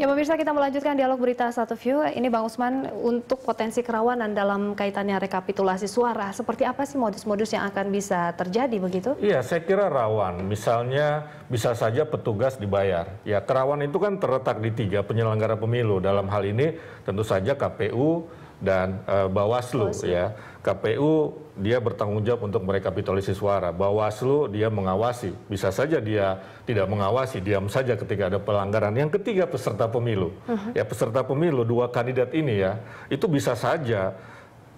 Ya pemirsa kita melanjutkan dialog berita satu view. Ini Bang Usman untuk potensi kerawanan dalam kaitannya rekapitulasi suara. Seperti apa sih modus-modus yang akan bisa terjadi begitu? Iya saya kira rawan. Misalnya bisa saja petugas dibayar. Ya kerawan itu kan terletak di tiga penyelenggara pemilu. Dalam hal ini tentu saja KPU, dan uh, Bawaslu Bawaslu ya. KPU dia bertanggung jawab untuk merekapitulasi suara. Bawaslu dia mengawasi. Bisa saja dia tidak mengawasi, diam saja ketika ada pelanggaran. Yang ketiga peserta pemilu. Uh -huh. Ya peserta pemilu dua kandidat ini ya, itu bisa saja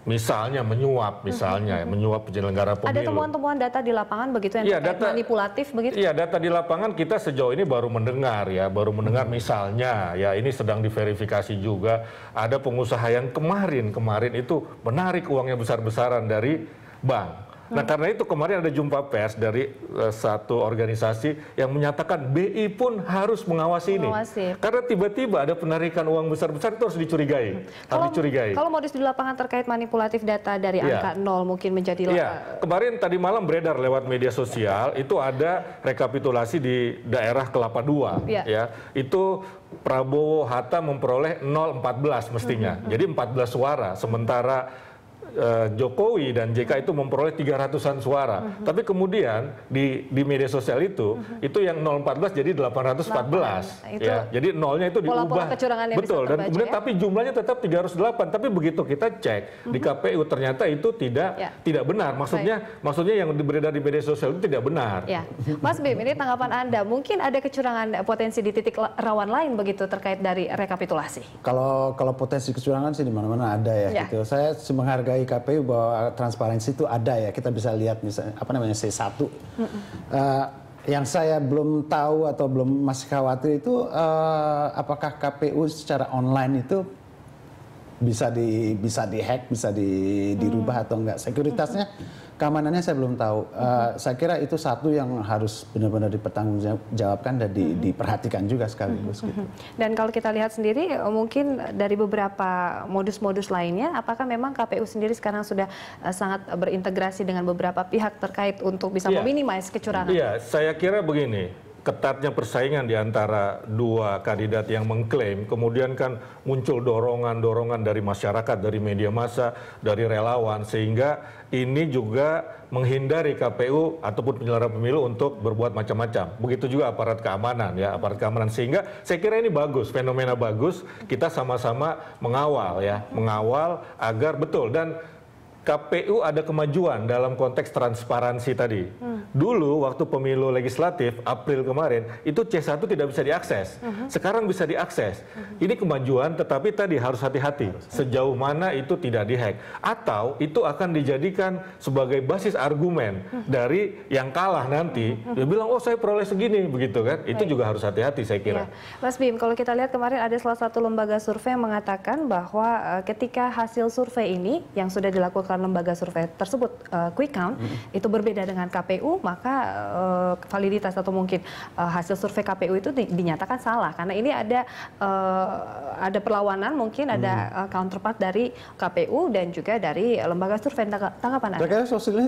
Misalnya menyuap, mm-hmm. misalnya hmm. menyuap penyelenggara pemilu. Ada temuan-temuan data di lapangan begitu yang ya, data, manipulatif begitu? Iya, data di lapangan kita sejauh ini baru mendengar ya, baru mendengar hmm. misalnya ya ini sedang diverifikasi juga ada pengusaha yang kemarin kemarin itu menarik uangnya besar-besaran dari bank Nah hmm. karena itu kemarin ada jumpa pers dari uh, satu organisasi yang menyatakan BI pun harus mengawasi, mengawasi. ini. Karena tiba-tiba ada penarikan uang besar-besar itu harus dicurigai. Hmm. Harus dicurigai. Kalau modus di lapangan terkait manipulatif data dari ya. angka nol mungkin menjadi. Iya. Eh, kemarin tadi malam beredar lewat media sosial itu ada rekapitulasi di daerah Kelapa Dua. Ya. ya. Itu Prabowo Hatta memperoleh 014 mestinya. Hmm. hmm, hmm. Jadi 14 suara sementara Eh, Jokowi dan JK itu memperoleh 300-an suara. Uh mhm. -huh. Tapi kemudian di di media sosial itu uh mhm. -huh. itu yang 014 jadi 814 itu ya. Jadi nolnya itu pola -pola diubah. Betul dan kemudian ya? tapi jumlahnya tetap 308 tapi begitu kita cek uh -huh. di mhm. KPU ternyata itu tidak ya. tidak benar. Maksudnya Baik. maksudnya yang beredar di media sosial itu tidak benar. Ya. Mas Bim ini tanggapan Anda mungkin ada kecurangan potensi di titik rawan lain begitu terkait dari rekapitulasi. Kalau kalau potensi kecurangan sih di mana-mana ada ya, ya gitu. Saya menghargai dari KPU bahwa transparansi itu ada ya. Kita bisa lihat misalnya apa namanya C1. Mm -mm. Uh, eh, yang saya belum tahu atau belum masih khawatir itu uh, apakah KPU secara online itu bisa di bisa dihack, bisa di, dirubah mm. atau enggak. Sekuritasnya mm -hmm keamanannya saya belum tahu. Uh, uh saya kira itu satu yang harus benar-benar dipertanggungjawabkan dan di, mm-hmm. diperhatikan juga sekaligus. Mm-hmm. Gitu. Mm-hmm. Dan kalau kita lihat sendiri, eh, mungkin dari beberapa modus-modus lainnya, apakah memang KPU sendiri sekarang sudah eh, sangat berintegrasi dengan beberapa pihak terkait untuk bisa yeah. meminimais kecurangan? Iya, yeah, saya kira begini ketatnya persaingan di antara dua kandidat yang mengklaim, kemudian kan muncul dorongan-dorongan dari masyarakat, dari media massa, dari relawan, sehingga ini juga menghindari KPU ataupun penyelenggara pemilu untuk berbuat macam-macam. Begitu juga aparat keamanan ya, aparat keamanan sehingga saya kira ini bagus, fenomena bagus. Kita sama-sama mengawal ya, mengawal agar betul dan KPU ada kemajuan dalam konteks transparansi tadi. Hmm. Dulu waktu pemilu legislatif April kemarin itu C1 tidak bisa diakses. -huh. Hmm. Sekarang bisa diakses. -huh. Hmm. Ini kemajuan tetapi tadi harus hati-hati sejauh mana itu tidak dihack atau itu akan dijadikan sebagai basis argumen -huh. Hmm. dari yang kalah nanti -huh. dia bilang oh saya peroleh segini begitu kan. Itu Baik. juga harus hati-hati saya kira. Ya. Mas Bim kalau kita lihat kemarin ada salah satu lembaga survei yang mengatakan bahwa eh, ketika hasil survei ini yang sudah dilakukan dilakukan lembaga survei tersebut uh, quick count hmm. itu berbeda dengan KPU maka uh, validitas atau mungkin uh, hasil survei KPU itu di, dinyatakan salah karena ini ada uh, ada perlawanan mungkin hmm. ada uh, counterpart dari KPU dan juga dari lembaga survei tanggapan Anda. Kayaknya solusinya,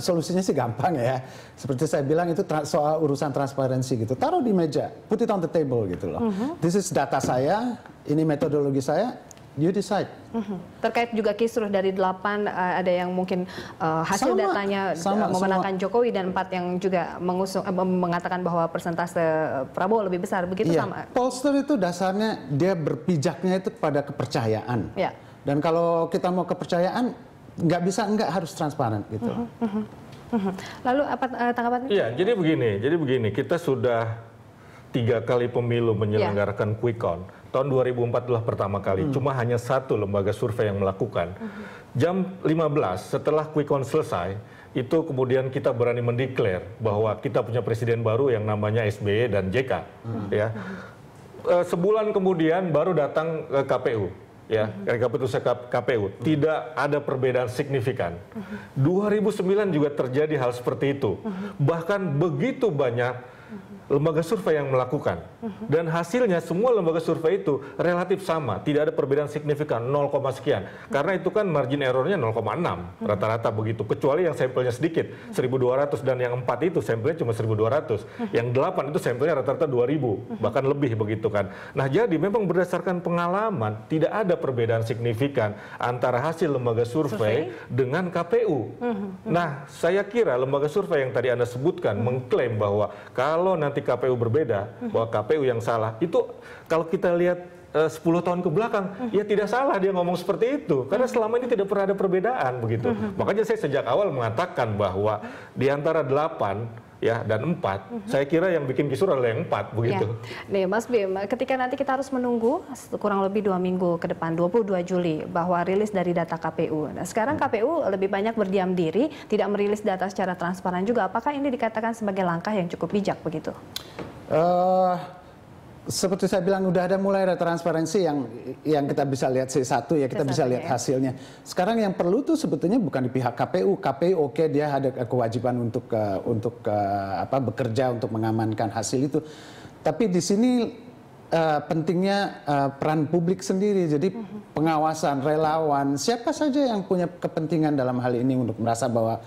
solusinya sih gampang ya. Seperti saya bilang itu soal urusan transparansi gitu. Taruh di meja, put it on the table gitu loh. Mm -hmm. This is data saya, ini metodologi saya, You decide. Mm-hmm. Terkait juga kisruh dari delapan eh, ada yang mungkin uh, hasil sama, datanya sama, memenangkan sama. Jokowi dan empat yang juga mengusung eh, mengatakan bahwa persentase Prabowo lebih besar begitu iya. sama. Pollster itu dasarnya dia berpijaknya itu pada kepercayaan. Yeah. Dan kalau kita mau kepercayaan nggak bisa nggak harus transparan gitu. Mm -hmm. Mm -hmm. Lalu apa eh, tanggapan? Iya, jadi begini, jadi begini kita sudah tiga kali pemilu iya. menyelenggarakan yeah. quick count Tahun 2004 adalah pertama kali. Hmm. Cuma hanya satu lembaga survei yang melakukan. Hmm. Jam 15 setelah quick count selesai, itu kemudian kita berani mendeklar bahwa kita punya presiden baru yang namanya SBY e dan JK. Hmm. Ya. E, sebulan kemudian baru datang ke KPU ya dari hmm. KPU hmm. tidak ada perbedaan signifikan. Hmm. 2009 juga terjadi hal seperti itu. Bahkan begitu banyak lembaga survei yang melakukan. Mhm. Dan hasilnya semua lembaga survei itu relatif sama, tidak ada perbedaan signifikan 0, sekian. Karena itu kan margin errornya 0,6 mhm. rata-rata begitu. Kecuali yang sampelnya sedikit, 1200 mhm. dan yang 4 itu sampelnya cuma 1200. Yang 8 itu sampelnya rata-rata 2000, bahkan lebih begitu kan. Nah, jadi memang berdasarkan pengalaman tidak ada perbedaan signifikan antara hasil lembaga survei, survei? dengan KPU. Nah, saya kira lembaga survei yang tadi Anda sebutkan mengklaim bahwa kalau nanti KPU berbeda bahwa KPU yang salah itu kalau kita lihat eh, uh, 10 tahun ke belakang ya tidak salah dia ngomong seperti itu karena selama ini tidak pernah ada perbedaan begitu. Makanya saya sejak awal mengatakan bahwa di antara 8 ya dan empat. Mm -hmm. Saya kira yang bikin kisur adalah yang empat ya. begitu. Ya. Nih Mas Bim, ketika nanti kita harus menunggu kurang lebih dua minggu ke depan 22 Juli bahwa rilis dari data KPU. Nah sekarang hmm. KPU lebih banyak berdiam diri, tidak merilis data secara transparan juga. Apakah ini dikatakan sebagai langkah yang cukup bijak begitu? Uh, seperti saya bilang udah ada mulai ada transparansi yang yang kita bisa lihat C1 ya kita C1, bisa lihat ya. hasilnya. Sekarang yang perlu tuh sebetulnya bukan di pihak KPU. KPU oke okay, dia ada kewajiban untuk uh, untuk uh, apa bekerja untuk mengamankan hasil itu. Tapi di sini uh, pentingnya uh, peran publik sendiri. Jadi mhm. pengawasan, relawan, siapa saja yang punya kepentingan dalam hal ini untuk merasa bahwa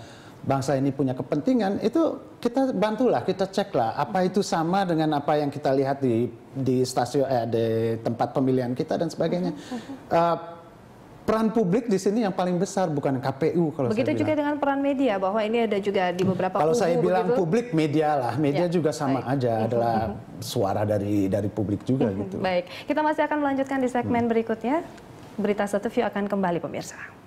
bangsa ini punya kepentingan itu kita bantulah kita ceklah apa itu sama dengan apa yang kita lihat di di stasiun eh, di tempat pemilihan kita dan sebagainya uh, peran publik di sini yang paling besar bukan KPU kalau begitu saya juga bilang. dengan peran media bahwa ini ada juga di beberapa kalau saya bilang begitu. publik media lah media ya, juga sama baik. aja adalah suara dari dari publik juga gitu baik kita masih akan melanjutkan di segmen hmm. berikutnya berita satu view akan kembali pemirsa